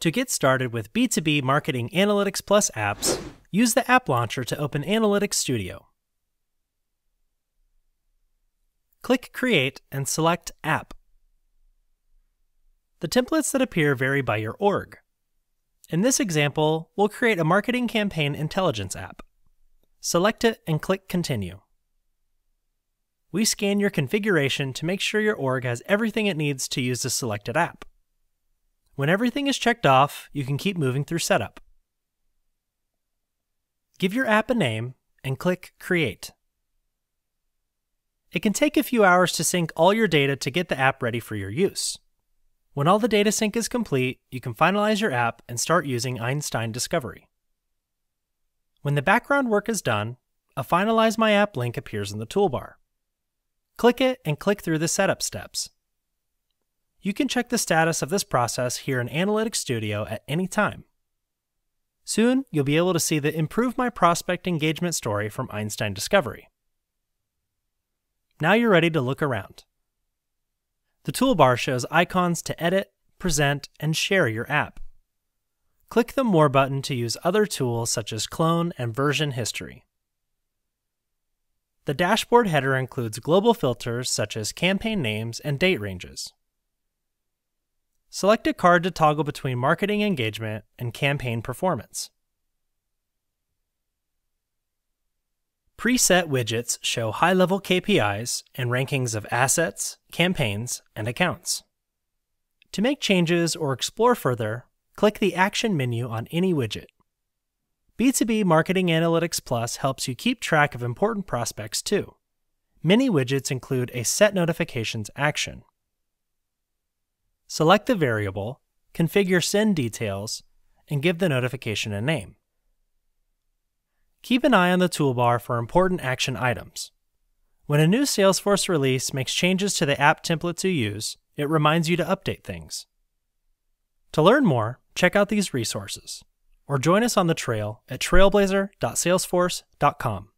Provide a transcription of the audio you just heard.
To get started with B2B Marketing Analytics Plus apps, use the App Launcher to open Analytics Studio. Click Create and select App. The templates that appear vary by your org. In this example, we'll create a Marketing Campaign Intelligence app. Select it and click Continue. We scan your configuration to make sure your org has everything it needs to use the selected app. When everything is checked off, you can keep moving through setup. Give your app a name and click Create. It can take a few hours to sync all your data to get the app ready for your use. When all the data sync is complete, you can finalize your app and start using Einstein Discovery. When the background work is done, a Finalize My App link appears in the toolbar. Click it and click through the setup steps. You can check the status of this process here in Analytics Studio at any time. Soon, you'll be able to see the Improve My Prospect Engagement story from Einstein Discovery. Now you're ready to look around. The toolbar shows icons to edit, present, and share your app. Click the More button to use other tools such as clone and version history. The dashboard header includes global filters such as campaign names and date ranges. Select a card to toggle between marketing engagement and campaign performance. Preset widgets show high level KPIs and rankings of assets, campaigns, and accounts. To make changes or explore further, click the Action menu on any widget. B2B Marketing Analytics Plus helps you keep track of important prospects too. Many widgets include a Set Notifications action. Select the variable, configure send details, and give the notification a name. Keep an eye on the toolbar for important action items. When a new Salesforce release makes changes to the app templates you use, it reminds you to update things. To learn more, check out these resources or join us on the trail at trailblazer.salesforce.com.